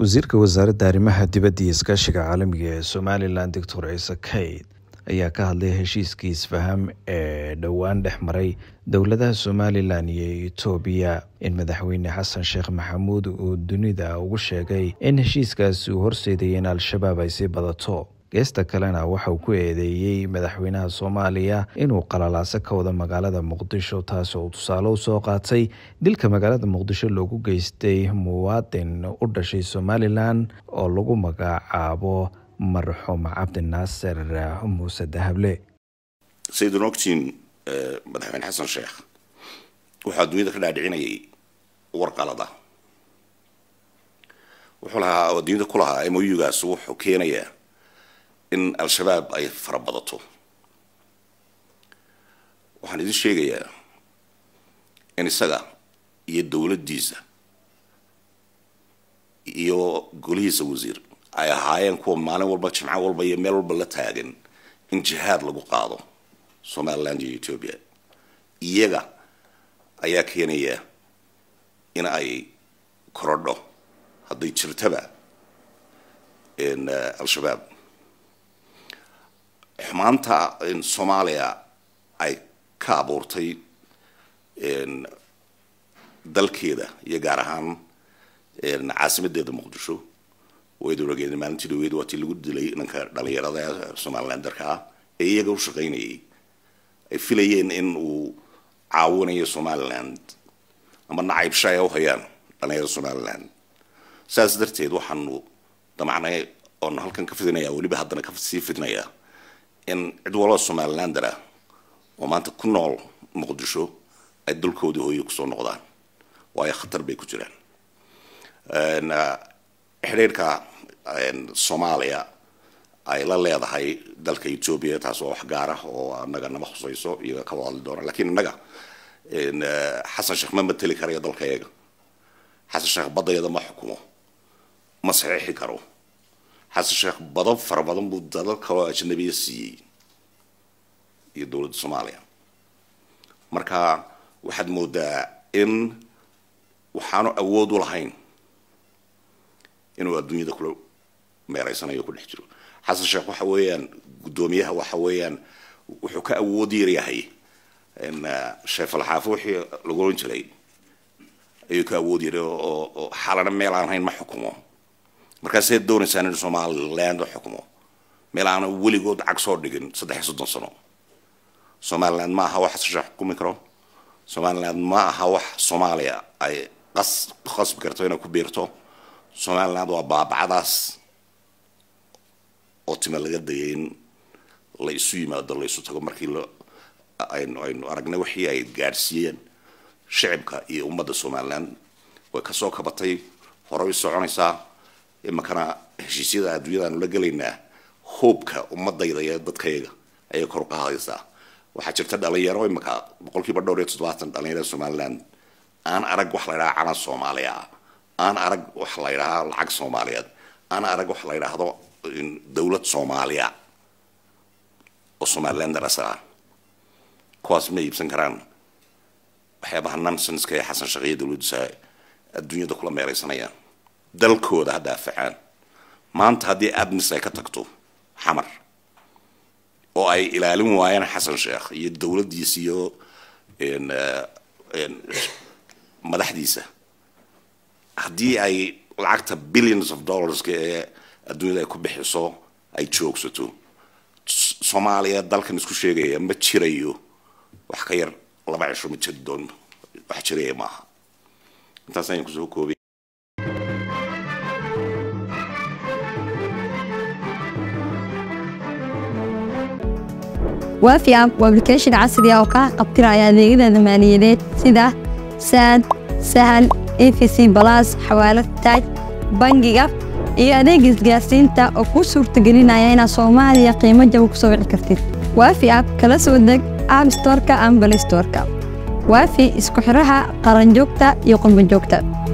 wasiirka wasaaradda arrimaha dibadda iyo iskaashiga caalamiga ee somalilan doctor ciise kayd ayaa ka hadlay heshiiskii isfaham ee dhowaan dhex maray dowladaha somalilan iyo etoobiya in madaxweyne xasan sheekh maxamuud uu dunida ugu sheegay in heshiiskaasi uu horseeday in al-shabaab ay sii badato geesta kalena waxauu ku eedeeyey madaxweynaha soomaaliya inuu qalalaase ka wada magaalada muqdisho taas oo tusaale u soo qaatay dilka magaalada muqdisho loogu geystay muwaadin u dhashay somalilan oo lagu magacaabo marxuum cabdinaasir muuse dahable saydan ogtiin eh, madaxweyne xasan sheekh waxaa dunyada ka dhaadhicinayay warqalada wuxuu lahaa oo dunyada ku lahaa mougaas wuxuu keenayaa in al-shabaab ay fara badato waxaan idin sheegayaa in isaga iyo dowladdiisa iyo golihiisa wasiir ay ahaayeen kuwa maalin walba jimco walba iyo meel walba la taagan in jihaad lagu qaado somaliland iyo etoobiya iyaga ayaa keenaya in ay korodho hadday jirtaba al-shabaab xumaanta soomaaliya ay ka abuurtay dalkeeda iyo gaar ahaan caasimadeeda muqdisho wayad orageeda maalintii dhaweed waa tii lagu dilay ninka dhalinyarada somalilanderkaa ee iyaga u shaqaynayay ay filayeen in uu caawinayo somaliland ama nacaybsha ay u hayaan dhalinyarada somaliland saas darteed waxaanu damacnay oon halkan ka fidinayaa weliba haddana kasii fidinayaa in cid waloo somalilander ah oo maanta ku nool muqdisho ay dalkooda hooyo kusoo noqdaan waayo khatar bay ku jiraan xidhiirka soomaaliya ay la leedahay dalka etoobiya taas waa wax gaar ah oo annaga nama khusayso iyaga ka wadali doonaan lakiin innaga xasan sheekh ma mateli karayo dalkayaga xasan sheekh baddayada ma xukumo ma saxiixi karo حسشاق بضب فربضن بودالا كوا اجنبية سيي يدولد صوماليا مركا وحد مودا ان وحانو اوودو لحين انو الدنيا دكلو ميريسانا يوكو نحجرو حسشاق وحويان قدوميها وحويان وحكا اوودي رياهي ان شايف الحافوحي لقولون تلي يوكا اوودي ريو حالنا ميلان هين ما markaasay doonaysaa in somaliland xukumo meel aana weligood cag soo dhigin saddex soddon sano somaliland ma aha wax iskasha xukumi karo somaliland ma aha wax soomaaliya ay qas qasbi karto inay ku biirto somaliland waa baabacadaas oo tima laga dayay in la isu yimaado la tago markii aynu aragnay wixii ay gaadhsiiyeen shicibka iyo ummadda somaliland way kasoo kabatay hore soconaysaa imakana heshiisyada adduunyadaanu la gelaynaa hoobka ummadayda iyo dadkayga ayay kor u waxaa jirta dhalinyaro imaka boqolkiiba dhowr iyo toddobaatan dhalinyarada somaliland aan arag wax la ydhaha calan soomaaliya aan arag wax la ydhaha lacag soomaaliyeed aan arag wax la ydhaahdo dawlad soomaaliya oo somaliland asal kuwaas ma iibsan karaan waxyaabaha nonsenska ee xasan shaqeeya dawladdiisa adduunyada kula meeraysanayaan dalkooda ha daaficaan maanta haddii admis ay ka tagto xamar oo ay ilaalin waayaan xasan sheekh iyo dowladdiisa iyo madaxdiisa haddii ay lacagta billions of dollarska ee adduunyada ay ku bixiso ay joogsato soomaaliya dalkan isku sheegaya ma jirayo wax ka yar laba cisho ma jiri doono wax jiraya maaha intaas ayaan kusoo koobay waafi app waa ablication casri ah oo kaa qabtiraya adeegyadaada maaliyadeed sida saad sahal efc balas xawaalad taaj bangiga iyo adeega isgaarsiinta oo kuu suurtagelinaya inaad soomaaliya qiimo jaba ku soo wici kartid waafi app kala soo deg app storka ambalestorka waafi isku xiraha qaranjoogta iyo qurbanjoogta